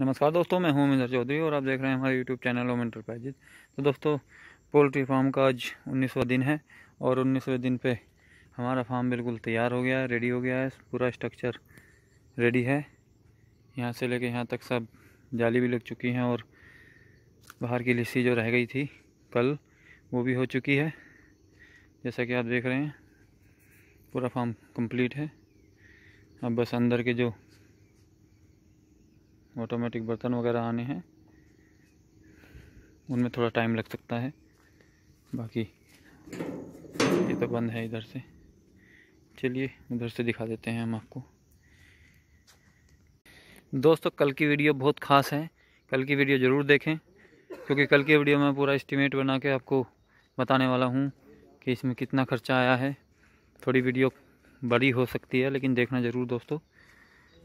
नमस्कार दोस्तों मैं हूं मिंदर चौधरी और आप देख रहे हैं हमारे यूट्यूब चैनल ओम इंटरप्राइजेज तो दोस्तों पोल्ट्री फार्म का आज उन्नीसवा दिन है और उन्नीसवें दिन पे हमारा फार्म बिल्कुल तैयार हो गया है रेडी हो गया है पूरा स्ट्रक्चर रेडी है यहाँ से लेके यहाँ तक सब जाली भी लग चुकी हैं और बाहर की लिस्सी जो रह गई थी कल वो भी हो चुकी है जैसा कि आप देख रहे हैं पूरा फार्म कम्प्लीट है अब बस अंदर के जो ऑटोमेटिक बर्तन वगैरह आने हैं उनमें थोड़ा टाइम लग सकता है बाकी ये तो बंद है इधर से चलिए उधर से दिखा देते हैं हम आपको दोस्तों कल की वीडियो बहुत ख़ास है कल की वीडियो ज़रूर देखें क्योंकि कल की वीडियो में पूरा इस्टीमेट बना के आपको बताने वाला हूँ कि इसमें कितना खर्चा आया है थोड़ी वीडियो बड़ी हो सकती है लेकिन देखना ज़रूर दोस्तों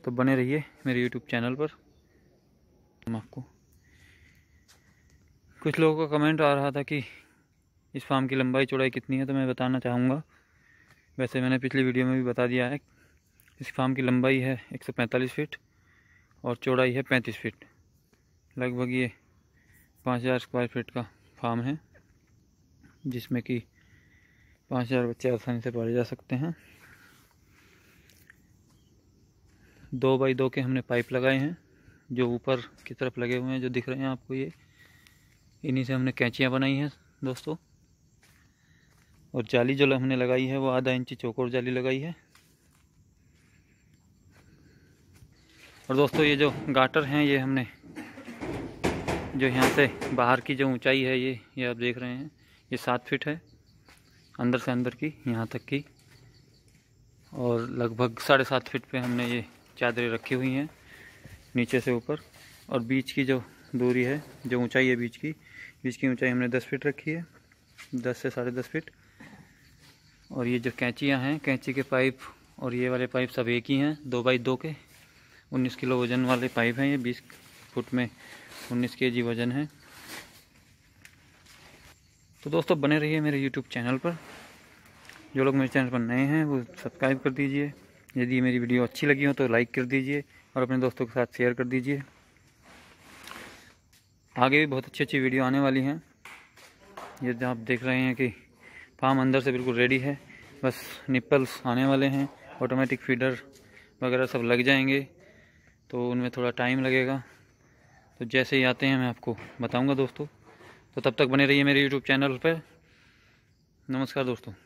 तो बने रहिए मेरे यूट्यूब चैनल पर हम आपको कुछ लोगों का कमेंट आ रहा था कि इस फार्म की लंबाई चौड़ाई कितनी है तो मैं बताना चाहूँगा वैसे मैंने पिछली वीडियो में भी बता दिया है इस फार्म की लंबाई है 145 फीट और चौड़ाई है 35 फीट लगभग ये 5000 स्क्वायर फीट का फार्म है जिसमें कि 5000 बच्चे आसानी से पाले जा सकते हैं दो बाई दो के हमने पाइप लगाए हैं जो ऊपर की तरफ लगे हुए हैं जो दिख रहे हैं आपको ये इन्हीं से हमने कैंचियाँ बनाई हैं दोस्तों और जाली जो हमने लगाई है वो आधा इंची चौकोर जाली लगाई है और दोस्तों ये जो गाटर हैं ये हमने जो यहाँ से बाहर की जो ऊंचाई है ये ये आप देख रहे हैं ये सात फीट है अंदर से अंदर की यहाँ तक की और लगभग साढ़े सात फीट पे हमने ये चादरें रखी हुई हैं नीचे से ऊपर और बीच की जो दूरी है जो ऊंचाई है बीच की बीच की ऊंचाई हमने 10 फीट रखी है 10 से साढ़े दस फिट और ये जो कैंचियाँ हैं कैंची के पाइप और ये वाले पाइप सब एक ही हैं दो बाई दो के उन्नीस किलो वजन वाले पाइप हैं ये बीस फुट में उन्नीस के जी वजन है तो दोस्तों बने रहिए मेरे यूट्यूब चैनल पर जो लोग मेरे चैनल पर नए हैं वो सब्सक्राइब कर दीजिए यदि मेरी वीडियो अच्छी लगी हो तो लाइक कर दीजिए और अपने दोस्तों के साथ शेयर कर दीजिए आगे भी बहुत अच्छी अच्छी वीडियो आने वाली हैं ये आप देख रहे हैं कि फार्म अंदर से बिल्कुल रेडी है बस निप्पल्स आने वाले हैं ऑटोमेटिक फीडर वगैरह सब लग जाएंगे तो उनमें थोड़ा टाइम लगेगा तो जैसे ही आते हैं मैं आपको बताऊंगा दोस्तों तो तब तक बने रहिए मेरे यूट्यूब चैनल पर नमस्कार दोस्तों